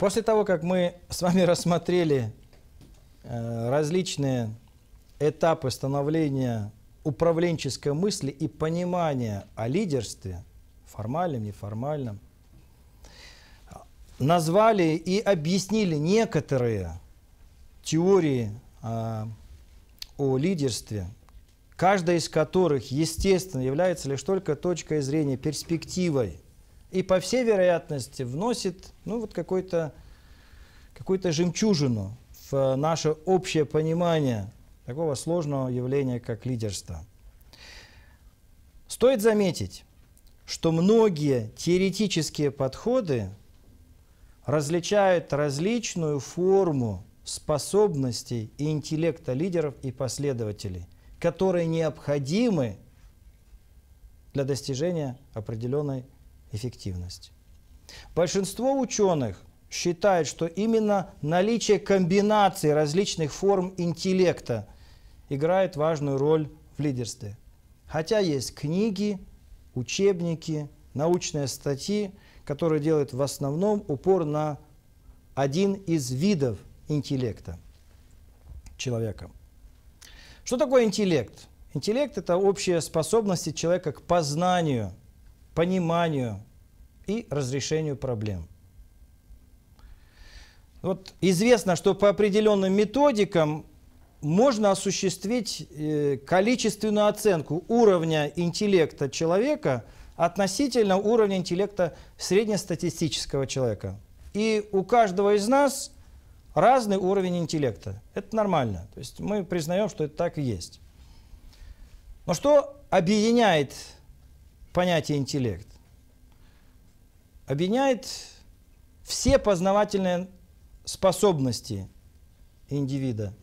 После того, как мы с вами рассмотрели э, различные этапы становления управленческой мысли и понимания о лидерстве, формальном, неформальном, назвали и объяснили некоторые теории э, о лидерстве, каждая из которых, естественно, является лишь только точкой зрения, перспективой – и, по всей вероятности, вносит ну, вот какую-то какую, -то жемчужину в э, наше общее понимание такого сложного явления, как лидерство. Стоит заметить, что многие теоретические подходы различают различную форму способностей и интеллекта лидеров и последователей, которые необходимы для достижения определенной эффективность. Большинство ученых считает, что именно наличие комбинации различных форм интеллекта играет важную роль в лидерстве. Хотя есть книги, учебники, научные статьи, которые делают в основном упор на один из видов интеллекта человека. Что такое интеллект? Интеллект – это общие способности человека к познанию – пониманию и разрешению проблем. Вот известно, что по определенным методикам можно осуществить э, количественную оценку уровня интеллекта человека относительно уровня интеллекта среднестатистического человека. И у каждого из нас разный уровень интеллекта. Это нормально. То есть мы признаем, что это так и есть. Но что объединяет понятие интеллект объединяет все познавательные способности индивида.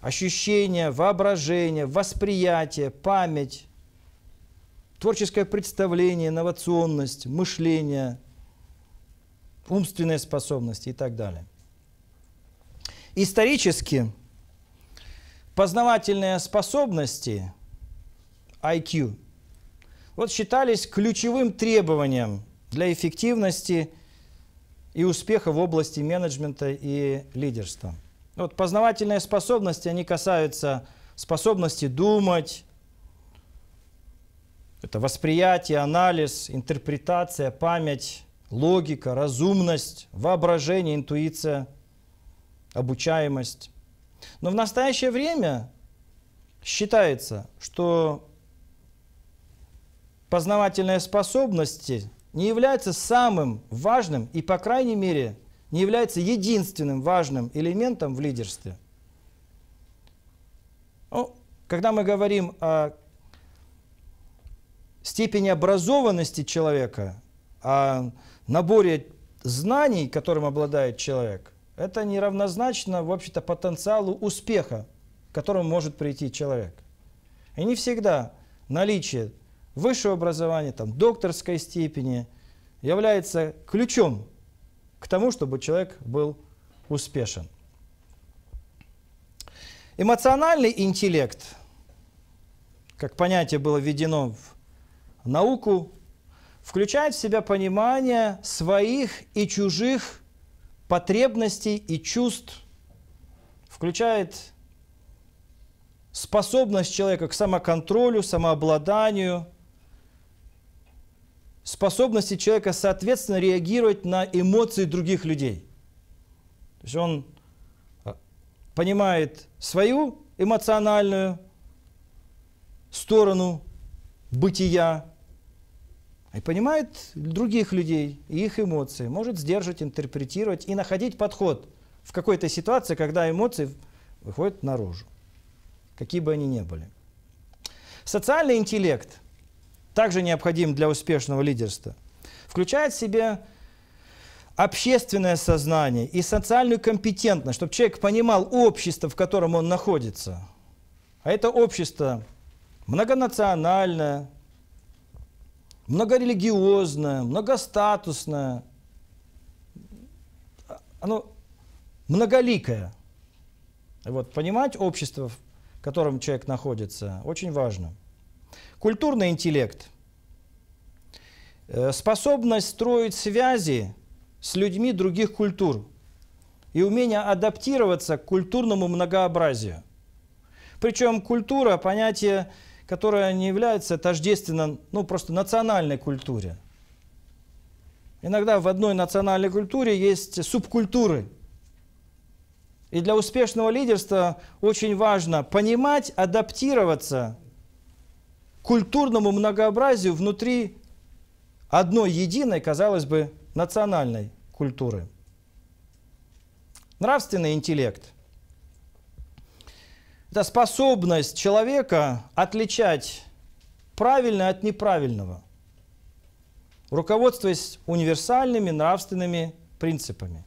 Ощущение, воображение, восприятие, память, творческое представление, инновационность, мышление, умственные способности и так далее. Исторически познавательные способности IQ – вот считались ключевым требованием для эффективности и успеха в области менеджмента и лидерства. Вот познавательные способности, они касаются способности думать, это восприятие, анализ, интерпретация, память, логика, разумность, воображение, интуиция, обучаемость. Но в настоящее время считается, что познавательные способности не является самым важным и, по крайней мере, не является единственным важным элементом в лидерстве. Ну, когда мы говорим о степени образованности человека, о наборе знаний, которым обладает человек, это неравнозначно, в общем-то, потенциалу успеха, к которому может прийти человек. И не всегда наличие высшего образования, там, докторской степени, является ключом к тому, чтобы человек был успешен. Эмоциональный интеллект, как понятие было введено в науку, включает в себя понимание своих и чужих потребностей и чувств, включает способность человека к самоконтролю, самообладанию – способности человека соответственно реагировать на эмоции других людей. То есть он а, понимает свою эмоциональную сторону бытия и понимает других людей и их эмоции, может сдерживать, интерпретировать и находить подход в какой-то ситуации, когда эмоции выходят наружу, какие бы они ни были. Социальный интеллект также необходим для успешного лидерства, включает в себя общественное сознание и социальную компетентность, чтобы человек понимал общество, в котором он находится. А это общество многонациональное, многорелигиозное, многостатусное, оно многоликое. Вот, понимать общество, в котором человек находится, очень важно. Культурный интеллект. Э, способность строить связи с людьми других культур и умение адаптироваться к культурному многообразию. Причем культура – понятие, которое не является тождественно, ну, просто национальной культуре. Иногда в одной национальной культуре есть субкультуры. И для успешного лидерства очень важно понимать, адаптироваться культурному многообразию внутри одной единой, казалось бы, национальной культуры. Нравственный интеллект – это способность человека отличать правильное от неправильного, руководствуясь универсальными нравственными принципами.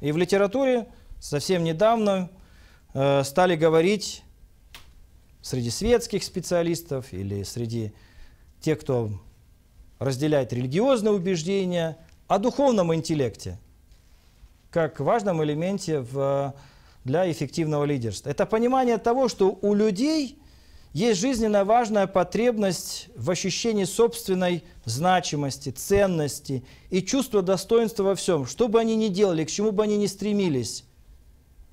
И в литературе совсем недавно э, стали говорить среди светских специалистов или среди тех, кто разделяет религиозные убеждения, о духовном интеллекте как важном элементе в, для эффективного лидерства. Это понимание того, что у людей есть жизненно важная потребность в ощущении собственной значимости, ценности и чувства достоинства во всем, что бы они ни делали, к чему бы они ни стремились.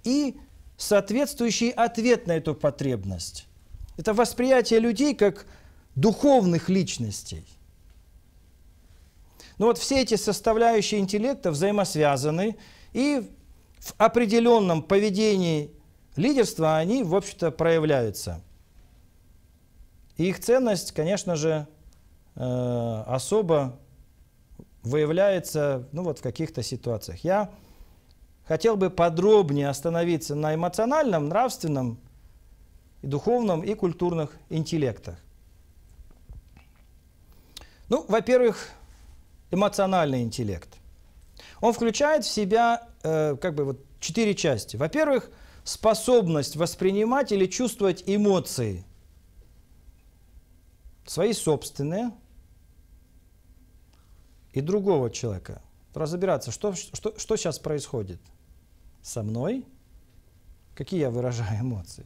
И соответствующий ответ на эту потребность. Это восприятие людей как духовных личностей. Но ну вот все эти составляющие интеллекта взаимосвязаны, и в определенном поведении лидерства они, в общем-то, проявляются. И их ценность, конечно же, э, особо выявляется ну, вот в каких-то ситуациях. Я хотел бы подробнее остановиться на эмоциональном, нравственном и духовном, и культурных интеллектах. Ну, во-первых, эмоциональный интеллект. Он включает в себя э, как бы вот четыре части. Во-первых, способность воспринимать или чувствовать эмоции. Свои собственные и другого человека. Разобираться, что, что, что сейчас происходит со мной, какие я выражаю эмоции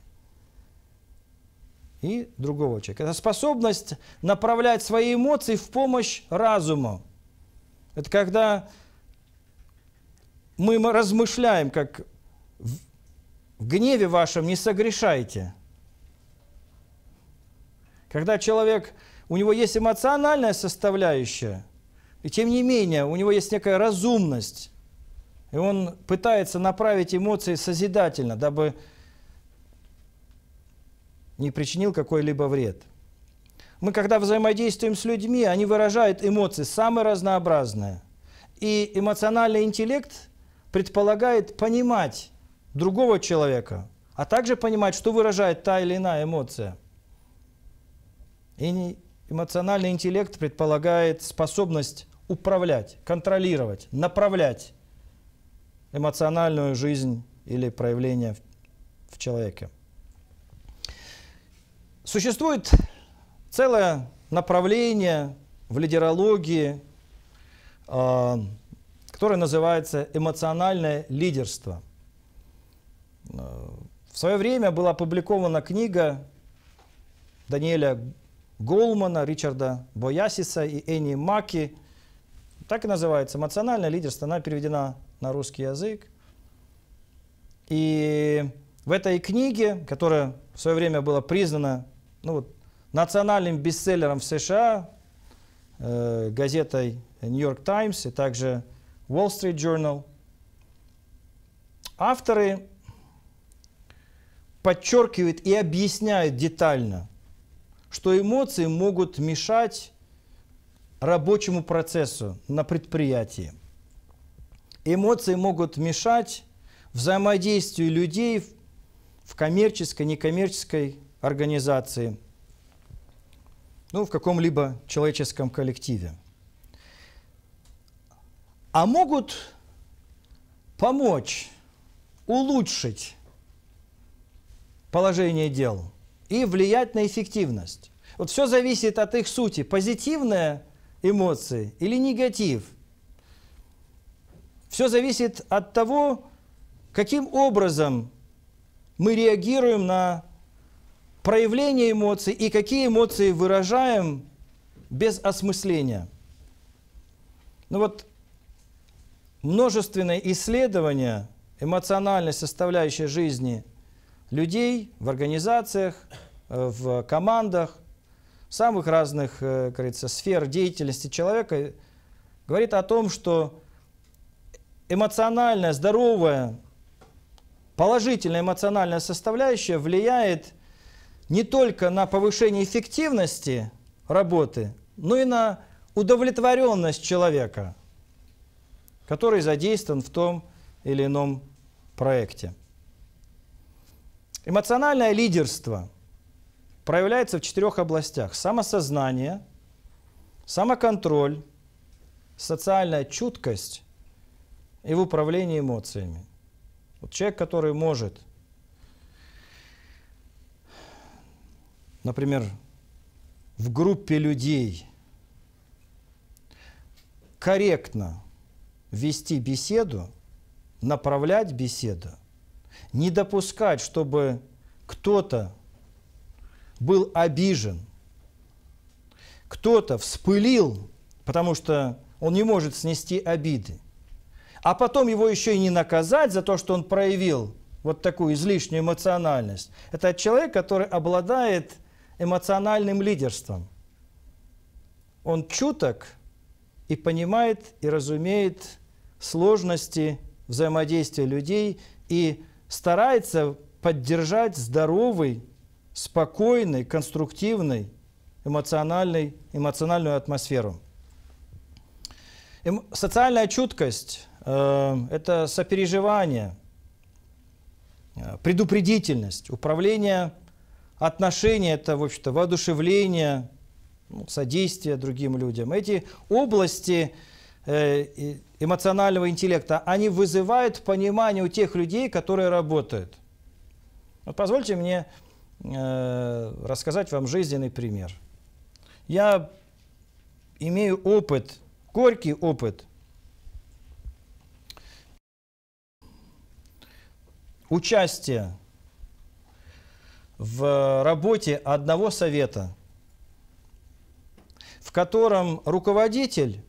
и другого человека. Это способность направлять свои эмоции в помощь разуму. Это когда мы размышляем, как в гневе вашем не согрешайте. Когда человек, у него есть эмоциональная составляющая, и тем не менее у него есть некая разумность, и он пытается направить эмоции созидательно, дабы не причинил какой-либо вред. Мы, когда взаимодействуем с людьми, они выражают эмоции самые разнообразные. И эмоциональный интеллект предполагает понимать другого человека, а также понимать, что выражает та или иная эмоция. И эмоциональный интеллект предполагает способность управлять, контролировать, направлять эмоциональную жизнь или проявление в человеке. Существует целое направление в лидерологии, а, которое называется эмоциональное лидерство. А, в свое время была опубликована книга Даниэля Голмана, Ричарда Боясиса и Энни Маки. Так и называется «Эмоциональное лидерство». Она переведена на русский язык. И в этой книге, которая в свое время была признана ну, вот, национальным бестселлером в США, э, газетой New York Times и также Wall Street Journal. Авторы подчеркивают и объясняют детально, что эмоции могут мешать рабочему процессу на предприятии. Эмоции могут мешать взаимодействию людей в коммерческой, некоммерческой организации, ну, в каком-либо человеческом коллективе. А могут помочь улучшить положение дел и влиять на эффективность. Вот все зависит от их сути, позитивные эмоции или негатив. Все зависит от того, каким образом мы реагируем на проявление эмоций и какие эмоции выражаем без осмысления. Ну вот множественные исследования эмоциональной составляющей жизни людей в организациях, э, в командах, самых разных, э, как говорится, сфер деятельности человека, говорит о том, что эмоциональная, здоровая, положительная эмоциональная составляющая влияет не только на повышение эффективности работы, но и на удовлетворенность человека, который задействован в том или ином проекте. Эмоциональное лидерство проявляется в четырех областях. Самосознание, самоконтроль, социальная чуткость и в управлении эмоциями. Вот человек, который может – например, в группе людей корректно вести беседу, направлять беседу, не допускать, чтобы кто-то был обижен, кто-то вспылил, потому что он не может снести обиды. А потом его еще и не наказать за то, что он проявил вот такую излишнюю эмоциональность. Это человек, который обладает – эмоциональным лидерством. Он чуток и понимает, и разумеет сложности взаимодействия людей и старается поддержать здоровый, спокойный, конструктивный, эмоциональный, эмоциональную атмосферу. Эм, социальная чуткость э, – это сопереживание, э, предупредительность, управление Отношения это, в общем-то, воодушевление, ну, содействие другим людям. Эти области э, эмоционального интеллекта, они вызывают понимание у тех людей, которые работают. Вот позвольте мне э, рассказать вам жизненный пример. Я имею опыт, горький опыт. Участие в работе одного совета, в котором руководитель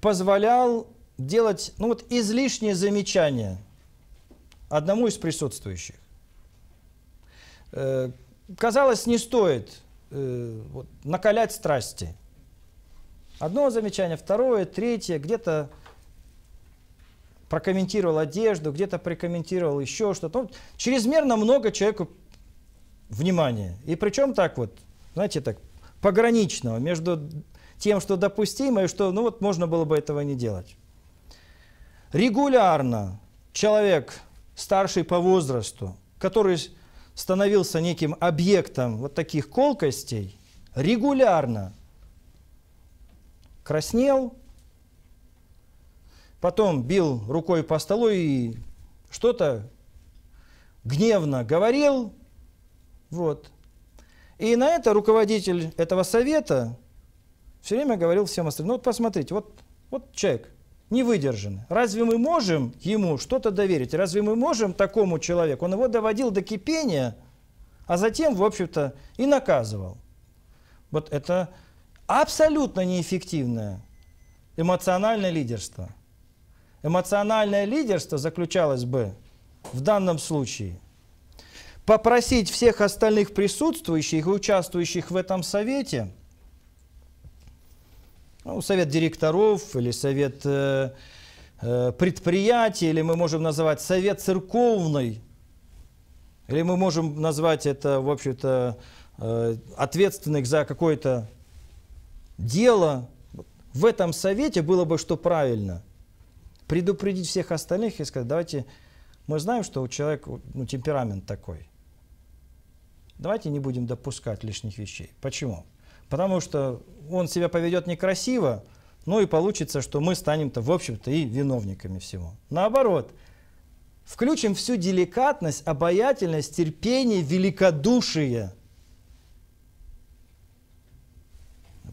позволял делать ну вот, излишние замечания одному из присутствующих. Э, казалось, не стоит э, накалять страсти. Одно замечание, второе, третье, где-то прокомментировал одежду, где-то прокомментировал еще что-то. чрезмерно много человеку внимания. И причем так вот, знаете, так пограничного между тем, что допустимо, и что, ну вот, можно было бы этого не делать. Регулярно человек, старший по возрасту, который становился неким объектом вот таких колкостей, регулярно краснел, потом бил рукой по столу и что-то гневно говорил. Вот. И на это руководитель этого совета все время говорил всем остальным, ну вот посмотрите, вот, вот человек не невыдержанный. Разве мы можем ему что-то доверить? Разве мы можем такому человеку? Он его доводил до кипения, а затем, в общем-то, и наказывал. Вот это абсолютно неэффективное эмоциональное лидерство – эмоциональное лидерство заключалось бы в данном случае попросить всех остальных присутствующих и участвующих в этом совете, ну, совет директоров или совет э, э, предприятий, или мы можем называть совет церковный, или мы можем назвать это, в общем-то, э, ответственных за какое-то дело, в этом совете было бы что правильно – предупредить всех остальных и сказать, давайте, мы знаем, что у человека ну, темперамент такой. Давайте не будем допускать лишних вещей. Почему? Потому что он себя поведет некрасиво, ну и получится, что мы станем-то, в общем-то, и виновниками всего. Наоборот, включим всю деликатность, обаятельность, терпение, великодушие.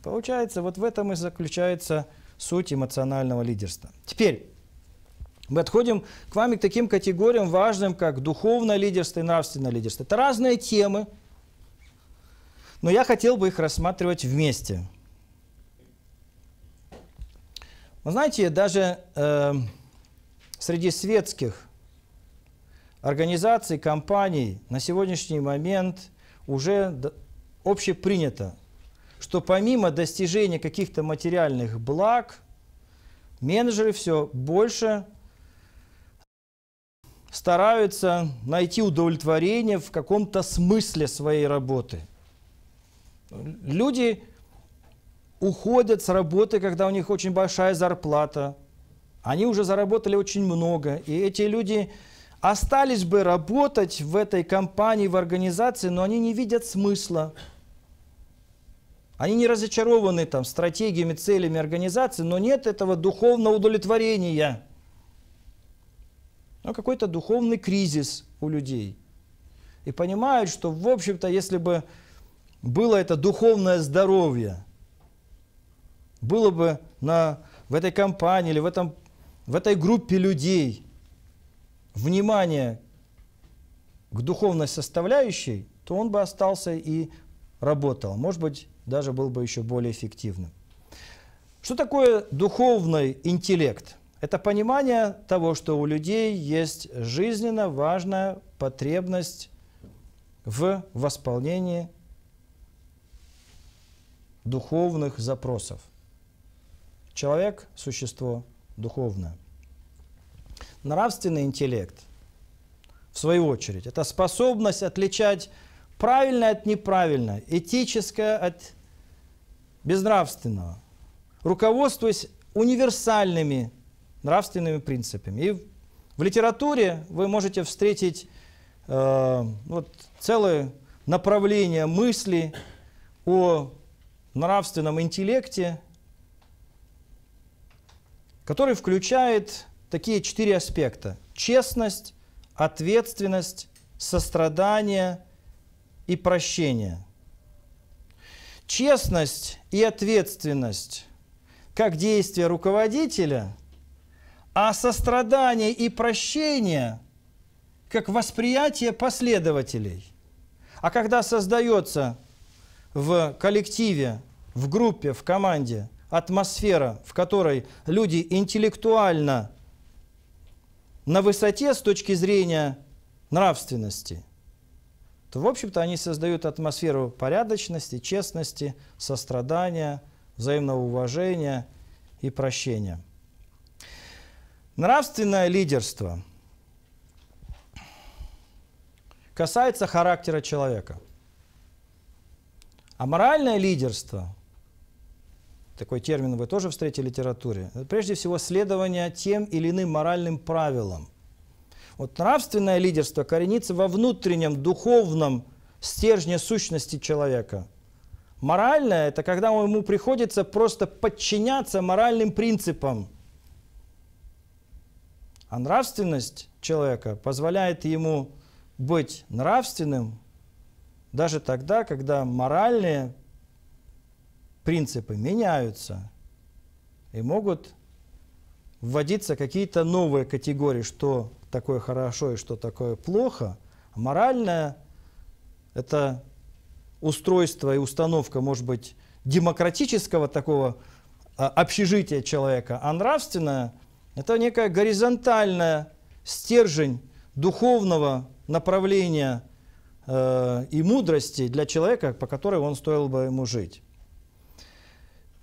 Получается, вот в этом и заключается суть эмоционального лидерства. Теперь, мы отходим к вами к таким категориям важным, как духовное лидерство и нравственное лидерство. Это разные темы, но я хотел бы их рассматривать вместе. Вы знаете, даже э, среди светских организаций, компаний на сегодняшний момент уже общепринято, что помимо достижения каких-то материальных благ, менеджеры все больше стараются найти удовлетворение в каком-то смысле своей работы. Люди уходят с работы, когда у них очень большая зарплата. Они уже заработали очень много. И эти люди остались бы работать в этой компании, в организации, но они не видят смысла. Они не разочарованы там, стратегиями, целями организации, но нет этого духовного удовлетворения – но ну, какой-то духовный кризис у людей. И понимают, что, в общем-то, если бы было это духовное здоровье, было бы на, в этой компании или в, этом, в этой группе людей внимание к духовной составляющей, то он бы остался и работал. Может быть, даже был бы еще более эффективным. Что такое духовный интеллект? Это понимание того, что у людей есть жизненно важная потребность в восполнении духовных запросов. Человек – существо духовное. Нравственный интеллект, в свою очередь, это способность отличать правильное от неправильного, этическое от безнравственного, руководствуясь универсальными нравственными принципами. И в литературе вы можете встретить э, вот, целое направление мысли о нравственном интеллекте, который включает такие четыре аспекта. Честность, ответственность, сострадание и прощение. Честность и ответственность как действие руководителя – а сострадание и прощение как восприятие последователей. А когда создается в коллективе, в группе, в команде атмосфера, в которой люди интеллектуально на высоте с точки зрения нравственности, то, в общем-то, они создают атмосферу порядочности, честности, сострадания, взаимного уважения и прощения. Нравственное лидерство касается характера человека. А моральное лидерство, такой термин вы тоже встретили в литературе, это прежде всего следование тем или иным моральным правилам. Вот нравственное лидерство коренится во внутреннем духовном стержне сущности человека. Моральное – это когда ему приходится просто подчиняться моральным принципам – а нравственность человека позволяет ему быть нравственным даже тогда, когда моральные принципы меняются и могут вводиться какие-то новые категории, что такое хорошо и что такое плохо. моральное – это устройство и установка, может быть, демократического такого а, общежития человека, а нравственное – это некая горизонтальная стержень духовного направления э, и мудрости для человека, по которой он стоил бы ему жить.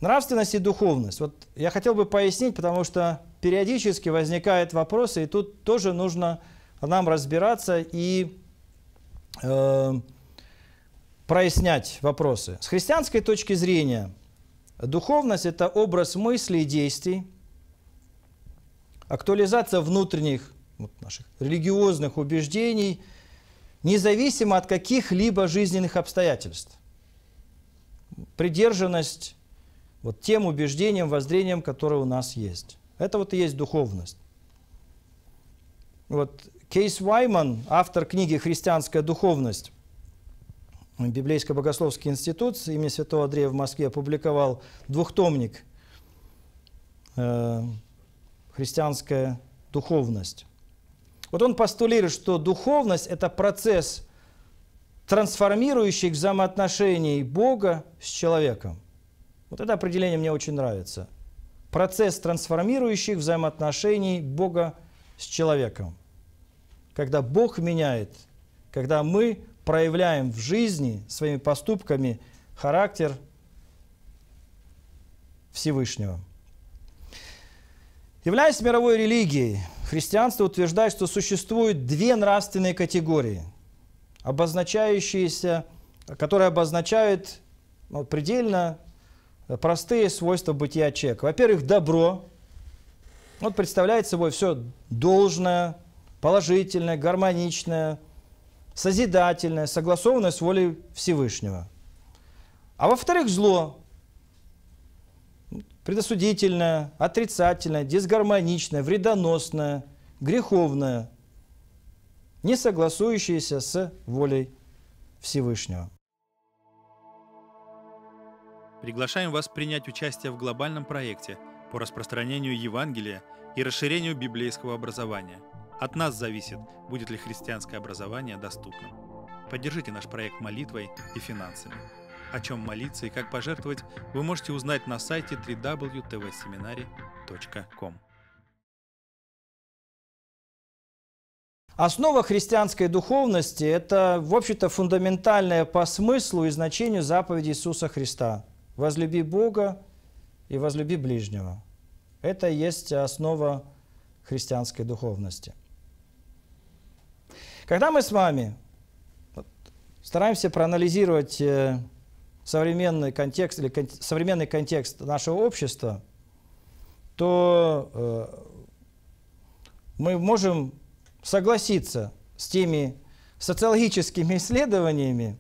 Нравственность и духовность. Вот я хотел бы пояснить, потому что периодически возникают вопросы, и тут тоже нужно нам разбираться и э, прояснять вопросы. С христианской точки зрения духовность – это образ мыслей и действий, актуализация внутренних вот, наших религиозных убеждений, независимо от каких-либо жизненных обстоятельств. Придержанность вот тем убеждениям, воззрениям, которые у нас есть. Это вот и есть духовность. Вот Кейс Вайман, автор книги «Христианская духовность», Библейско-богословский институт имени Святого Андрея в Москве опубликовал двухтомник э, христианская духовность. Вот он постулирует, что духовность – это процесс трансформирующий взаимоотношений Бога с человеком. Вот это определение мне очень нравится. Процесс трансформирующий взаимоотношений Бога с человеком. Когда Бог меняет, когда мы проявляем в жизни своими поступками характер Всевышнего. Являясь мировой религией, христианство утверждает, что существуют две нравственные категории, обозначающиеся, которые обозначают ну, предельно э, простые свойства бытия человека. Во-первых, добро. Вот представляет собой все должное, положительное, гармоничное, созидательное, согласованное с волей Всевышнего. А во-вторых, зло предосудительное, отрицательное, дисгармоничное, вредоносное, греховное, не согласующееся с волей Всевышнего. Приглашаем вас принять участие в глобальном проекте по распространению Евангелия и расширению библейского образования. От нас зависит, будет ли христианское образование доступным. Поддержите наш проект молитвой и финансами. О чем молиться и как пожертвовать, вы можете узнать на сайте www.tvseminary.com. Основа христианской духовности – это, в общем-то, фундаментальное по смыслу и значению заповеди Иисуса Христа. «Возлюби Бога и возлюби ближнего». Это и есть основа христианской духовности. Когда мы с вами стараемся проанализировать э, современный контекст или кон современный контекст нашего общества, то э, мы можем согласиться с теми социологическими исследованиями,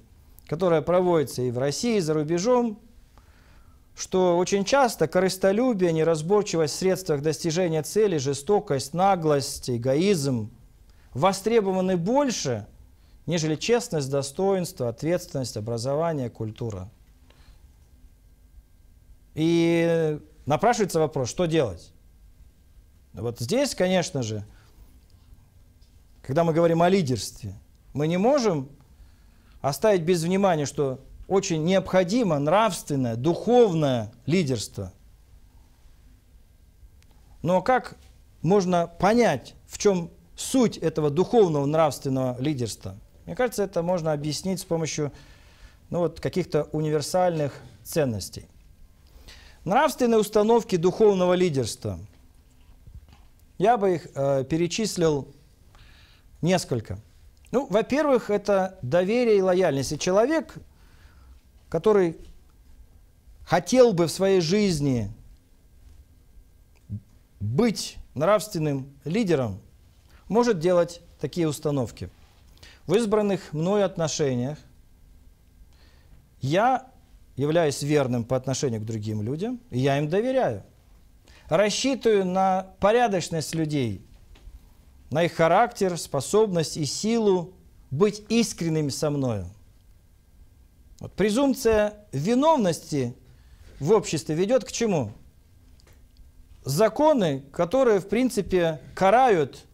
которые проводятся и в России, и за рубежом, что очень часто корыстолюбие, неразборчивость в средствах достижения цели, жестокость, наглость, эгоизм востребованы больше, нежели честность, достоинство, ответственность, образование, культура. И напрашивается вопрос, что делать? Вот здесь, конечно же, когда мы говорим о лидерстве, мы не можем оставить без внимания, что очень необходимо нравственное, духовное лидерство. Но как можно понять, в чем суть этого духовного нравственного лидерства? Мне кажется, это можно объяснить с помощью ну, вот, каких-то универсальных ценностей. Нравственные установки духовного лидерства. Я бы их э, перечислил несколько. Ну, во-первых, это доверие и лояльность. И человек, который хотел бы в своей жизни быть нравственным лидером, может делать такие установки. В избранных мной отношениях я являюсь верным по отношению к другим людям, и я им доверяю. Рассчитываю на порядочность людей, на их характер, способность и силу быть искренними со мною. Вот презумпция виновности в обществе ведет к чему? Законы, которые, в принципе, карают,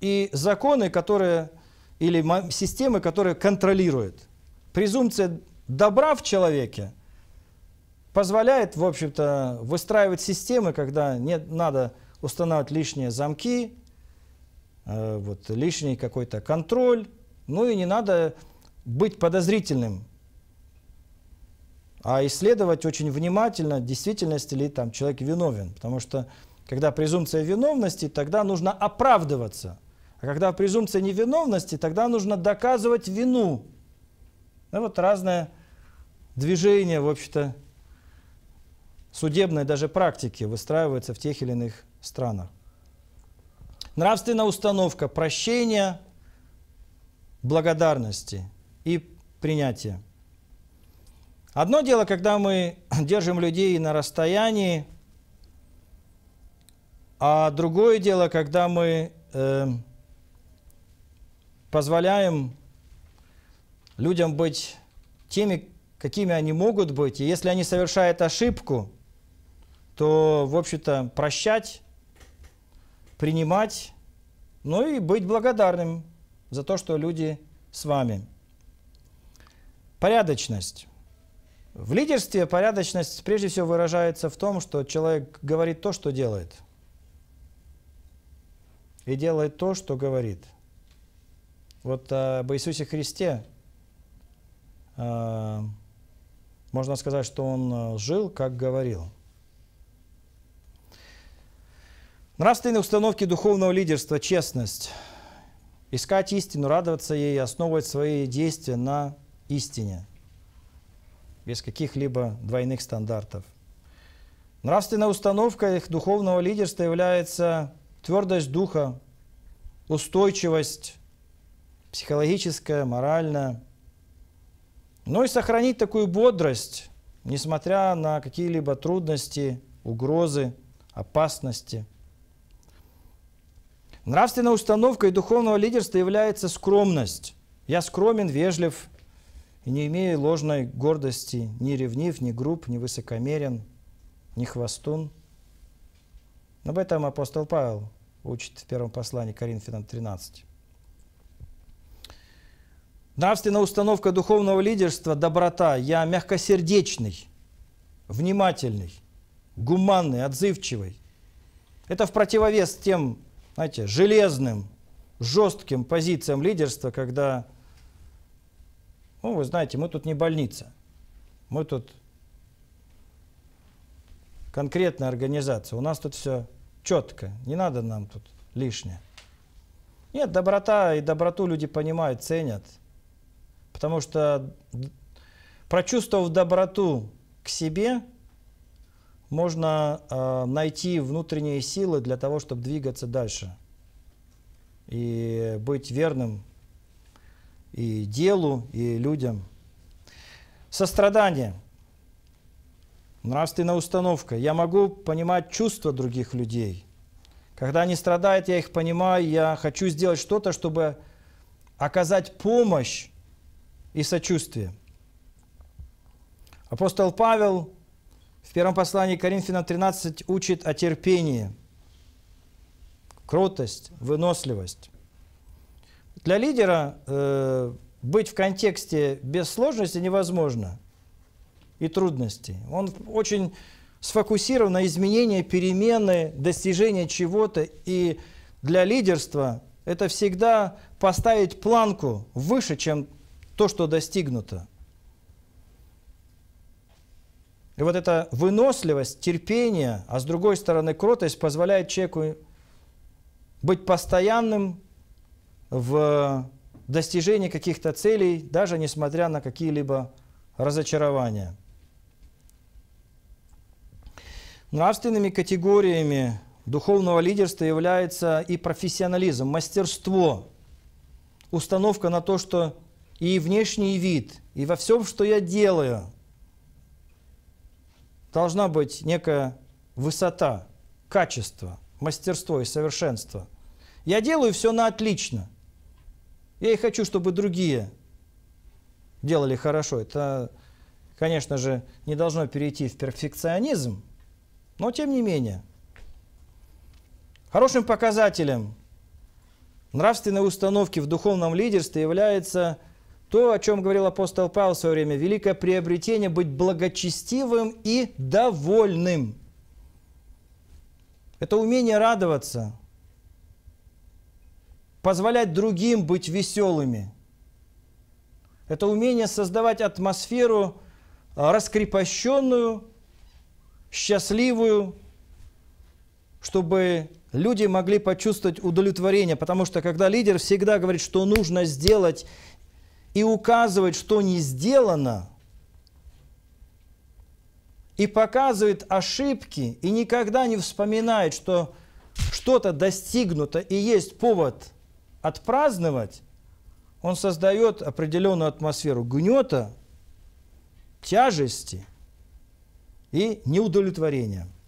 и законы, которые, или системы, которые контролируют. Презумпция добра в человеке позволяет, в общем-то, выстраивать системы, когда не надо устанавливать лишние замки, э, вот, лишний какой-то контроль, ну и не надо быть подозрительным, а исследовать очень внимательно, действительность, ли там человек виновен. Потому что, когда презумпция виновности, тогда нужно оправдываться. А когда презумпция невиновности, тогда нужно доказывать вину. Ну вот разные движение в общем-то, судебной даже практики выстраивается в тех или иных странах. Нравственная установка прощения, благодарности и принятия. Одно дело, когда мы держим людей на расстоянии, а другое дело, когда мы э, позволяем людям быть теми, какими они могут быть. И если они совершают ошибку, то, в общем-то, прощать, принимать, ну и быть благодарным за то, что люди с вами. Порядочность. В лидерстве порядочность прежде всего выражается в том, что человек говорит то, что делает. И делает то, что говорит. Вот об Иисусе Христе а, можно сказать, что он э, жил, как говорил. Нравственные установки духовного лидерства, честность, искать истину, радоваться ей, основывать свои действия на истине, без каких-либо двойных стандартов. Нравственная установка их духовного лидерства является твердость духа, устойчивость психологическая, моральная, но и сохранить такую бодрость, несмотря на какие-либо трудности, угрозы, опасности. Нравственной установкой духовного лидерства является скромность. Я скромен, вежлив и не имею ложной гордости, ни ревнив, ни груб, ни высокомерен, ни хвостун. Об этом апостол Павел учит в первом послании Коринфянам 13. Нравственная установка духовного лидерства – доброта. Я мягкосердечный, внимательный, гуманный, отзывчивый. Это в противовес тем, знаете, железным, жестким позициям лидерства, когда, ну, вы знаете, мы тут не больница, мы тут конкретная организация, у нас тут все четко, не надо нам тут лишнее. Нет, доброта и доброту люди понимают, ценят – Потому что, прочувствовав доброту к себе, можно э, найти внутренние силы для того, чтобы двигаться дальше и быть верным и делу, и людям. Сострадание. Нравственная установка. Я могу понимать чувства других людей. Когда они страдают, я их понимаю, я хочу сделать что-то, чтобы оказать помощь и сочувствие. Апостол Павел в первом послании Коринфянам 13 учит о терпении, кротость, выносливость. Для лидера э, быть в контексте без сложности невозможно и трудностей. Он очень сфокусирован на изменении, перемены, достижении чего-то. И для лидерства это всегда поставить планку выше, чем то, что достигнуто. И вот эта выносливость, терпение, а с другой стороны кротость позволяет человеку быть постоянным в достижении каких-то целей, даже несмотря на какие-либо разочарования. Нравственными категориями духовного лидерства является и профессионализм, мастерство, установка на то, что и внешний вид, и во всем, что я делаю, должна быть некая высота, качество, мастерство и совершенство. Я делаю все на отлично. Я и хочу, чтобы другие делали хорошо. Это, конечно же, не должно перейти в перфекционизм, но тем не менее. Хорошим показателем нравственной установки в духовном лидерстве является – то, о чем говорил апостол Павел в свое время, великое приобретение – быть благочестивым и довольным. Это умение радоваться, позволять другим быть веселыми. Это умение создавать атмосферу а, раскрепощенную, счастливую, чтобы люди могли почувствовать удовлетворение. Потому что когда лидер всегда говорит, что нужно сделать и указывает, что не сделано, и показывает ошибки, и никогда не вспоминает, что что-то достигнуто и есть повод отпраздновать, он создает определенную атмосферу гнета, тяжести и неудовлетворения –